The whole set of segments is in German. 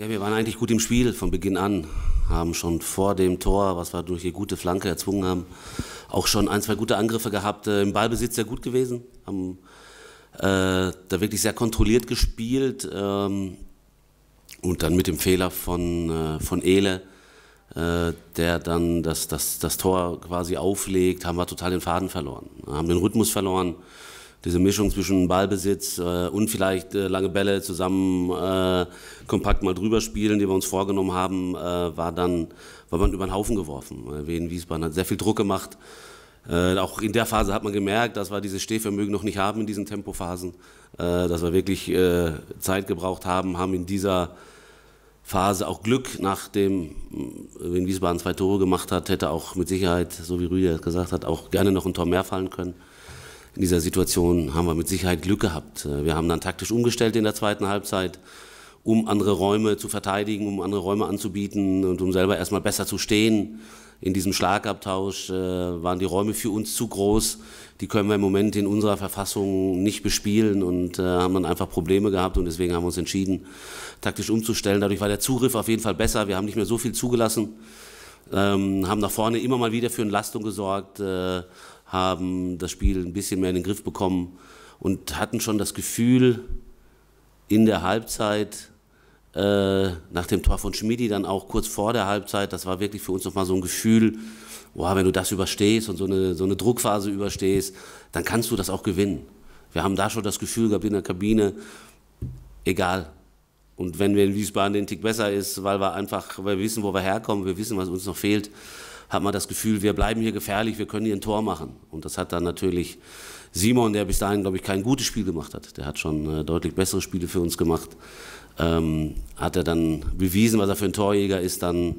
Ja, wir waren eigentlich gut im Spiel von Beginn an. Haben schon vor dem Tor, was wir durch die gute Flanke erzwungen haben, auch schon ein, zwei gute Angriffe gehabt. Äh, Im Ballbesitz sehr gut gewesen. Haben äh, da wirklich sehr kontrolliert gespielt. Ähm, und dann mit dem Fehler von, äh, von Ele, äh, der dann das, das, das Tor quasi auflegt, haben wir total den Faden verloren. Haben den Rhythmus verloren diese Mischung zwischen Ballbesitz äh, und vielleicht äh, lange Bälle zusammen äh, kompakt mal drüber spielen, die wir uns vorgenommen haben, äh, war dann war man über den Haufen geworfen. Äh, Wien Wiesbaden hat sehr viel Druck gemacht. Äh, auch in der Phase hat man gemerkt, dass wir dieses Stehvermögen noch nicht haben in diesen Tempophasen, dass wir wirklich Zeit gebraucht haben, haben in dieser Phase auch Glück, nachdem wenn Wiesbaden zwei Tore gemacht hat, hätte auch mit Sicherheit, so wie Rüdiger gesagt hat, auch gerne noch ein Tor mehr fallen können in dieser Situation haben wir mit Sicherheit Glück gehabt. Äh, wir haben dann taktisch umgestellt in der zweiten Halbzeit, um andere Räume zu verteidigen, um andere Räume anzubieten und um selber erstmal besser zu stehen. In diesem Schlagabtausch äh, waren die Räume für uns zu groß. Die können wir im Moment in unserer Verfassung nicht bespielen und äh, haben dann einfach Probleme gehabt und deswegen haben wir uns entschieden, taktisch umzustellen. Dadurch war der Zugriff auf jeden Fall besser. Wir haben nicht mehr so viel zugelassen. Ähm, haben nach vorne immer mal wieder für Entlastung gesorgt, äh, haben das Spiel ein bisschen mehr in den Griff bekommen und hatten schon das Gefühl in der Halbzeit, äh, nach dem Tor von Schmidi dann auch kurz vor der Halbzeit, das war wirklich für uns nochmal so ein Gefühl, boah, wenn du das überstehst und so eine, so eine Druckphase überstehst, dann kannst du das auch gewinnen. Wir haben da schon das Gefühl gehabt in der Kabine, egal. Und wenn wir in Wiesbaden den Tick besser ist, weil wir einfach, weil wir wissen, wo wir herkommen, wir wissen, was uns noch fehlt, hat man das Gefühl, wir bleiben hier gefährlich, wir können hier ein Tor machen. Und das hat dann natürlich Simon, der bis dahin, glaube ich, kein gutes Spiel gemacht hat, der hat schon äh, deutlich bessere Spiele für uns gemacht, ähm, hat er dann bewiesen, was er für ein Torjäger ist, dann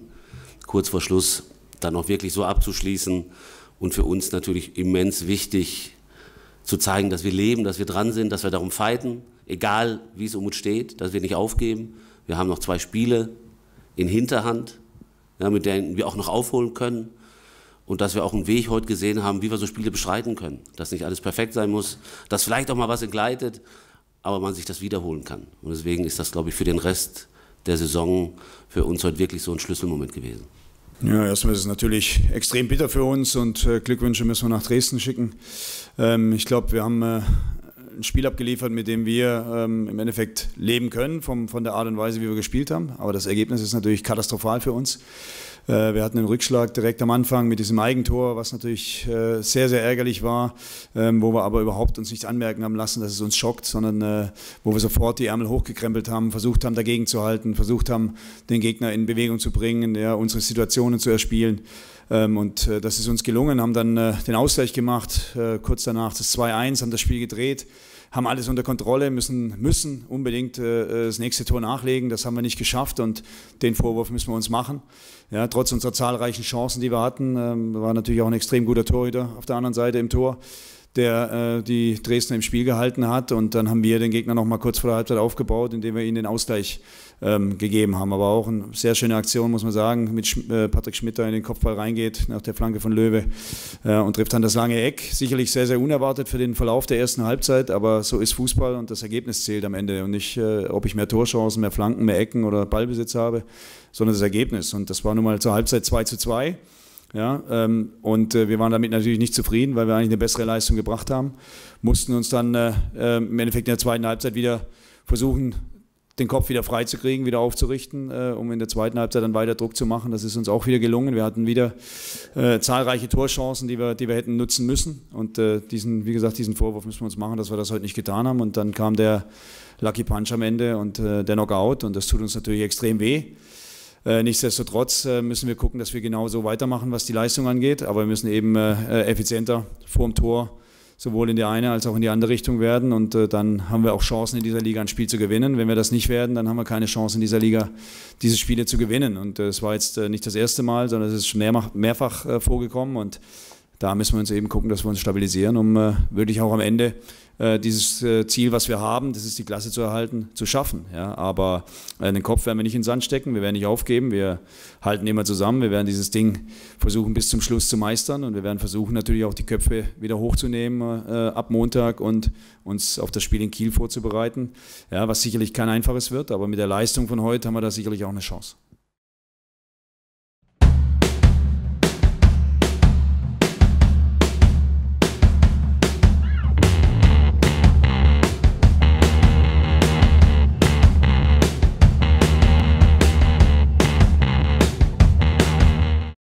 kurz vor Schluss dann auch wirklich so abzuschließen. Und für uns natürlich immens wichtig zu zeigen, dass wir leben, dass wir dran sind, dass wir darum fighten, egal wie es um uns steht, dass wir nicht aufgeben. Wir haben noch zwei Spiele in Hinterhand ja, mit denen wir auch noch aufholen können und dass wir auch einen Weg heute gesehen haben, wie wir so Spiele beschreiten können, dass nicht alles perfekt sein muss, dass vielleicht auch mal was entgleitet, aber man sich das wiederholen kann. Und deswegen ist das, glaube ich, für den Rest der Saison für uns heute wirklich so ein Schlüsselmoment gewesen. Ja, erstmal ist es natürlich extrem bitter für uns und äh, Glückwünsche müssen wir nach Dresden schicken. Ähm, ich glaube, wir haben äh, ein Spiel abgeliefert, mit dem wir ähm, im Endeffekt leben können, vom, von der Art und Weise, wie wir gespielt haben. Aber das Ergebnis ist natürlich katastrophal für uns. Äh, wir hatten einen Rückschlag direkt am Anfang mit diesem Eigentor, was natürlich äh, sehr, sehr ärgerlich war, ähm, wo wir aber überhaupt uns nichts anmerken haben lassen, dass es uns schockt, sondern äh, wo wir sofort die Ärmel hochgekrempelt haben, versucht haben, dagegen zu halten, versucht haben, den Gegner in Bewegung zu bringen, ja, unsere Situationen zu erspielen. Ähm, und das ist uns gelungen, haben dann den Ausgleich gemacht, kurz danach das 2-1, haben das Spiel gedreht haben alles unter Kontrolle, müssen, müssen unbedingt äh, das nächste Tor nachlegen. Das haben wir nicht geschafft und den Vorwurf müssen wir uns machen. Ja, trotz unserer zahlreichen Chancen, die wir hatten, ähm, war natürlich auch ein extrem guter Torhüter auf der anderen Seite im Tor der äh, die Dresden im Spiel gehalten hat. Und dann haben wir den Gegner noch mal kurz vor der Halbzeit aufgebaut, indem wir ihnen den Ausgleich ähm, gegeben haben. Aber auch eine sehr schöne Aktion, muss man sagen, mit Sch äh, Patrick Schmidt, der in den Kopfball reingeht, nach der Flanke von Löwe äh, und trifft dann das lange Eck. Sicherlich sehr, sehr unerwartet für den Verlauf der ersten Halbzeit, aber so ist Fußball und das Ergebnis zählt am Ende. Und nicht, äh, ob ich mehr Torchancen, mehr Flanken, mehr Ecken oder Ballbesitz habe, sondern das Ergebnis. Und das war nun mal zur Halbzeit 2 zu 2. Ja, ähm, und äh, wir waren damit natürlich nicht zufrieden, weil wir eigentlich eine bessere Leistung gebracht haben. Mussten uns dann äh, äh, im Endeffekt in der zweiten Halbzeit wieder versuchen, den Kopf wieder freizukriegen, wieder aufzurichten, äh, um in der zweiten Halbzeit dann weiter Druck zu machen. Das ist uns auch wieder gelungen. Wir hatten wieder äh, zahlreiche Torchancen, die wir, die wir hätten nutzen müssen. Und äh, diesen, wie gesagt, diesen Vorwurf müssen wir uns machen, dass wir das heute nicht getan haben. Und dann kam der Lucky Punch am Ende und der Knockout. Und das tut uns natürlich extrem weh. Äh, nichtsdestotrotz äh, müssen wir gucken, dass wir genau so weitermachen, was die Leistung angeht. Aber wir müssen eben äh, effizienter vor dem Tor sowohl in die eine als auch in die andere Richtung werden. Und dann haben wir auch Chancen, in dieser Liga ein Spiel zu gewinnen. Wenn wir das nicht werden, dann haben wir keine Chance, in dieser Liga diese Spiele zu gewinnen. Und es war jetzt nicht das erste Mal, sondern es ist schon mehrfach vorgekommen. Und da müssen wir uns eben gucken, dass wir uns stabilisieren, um äh, wirklich auch am Ende äh, dieses äh, Ziel, was wir haben, das ist die Klasse zu erhalten, zu schaffen. Ja? Aber äh, den Kopf werden wir nicht in den Sand stecken, wir werden nicht aufgeben, wir halten immer zusammen, wir werden dieses Ding versuchen bis zum Schluss zu meistern und wir werden versuchen natürlich auch die Köpfe wieder hochzunehmen äh, ab Montag und uns auf das Spiel in Kiel vorzubereiten, ja, was sicherlich kein einfaches wird, aber mit der Leistung von heute haben wir da sicherlich auch eine Chance.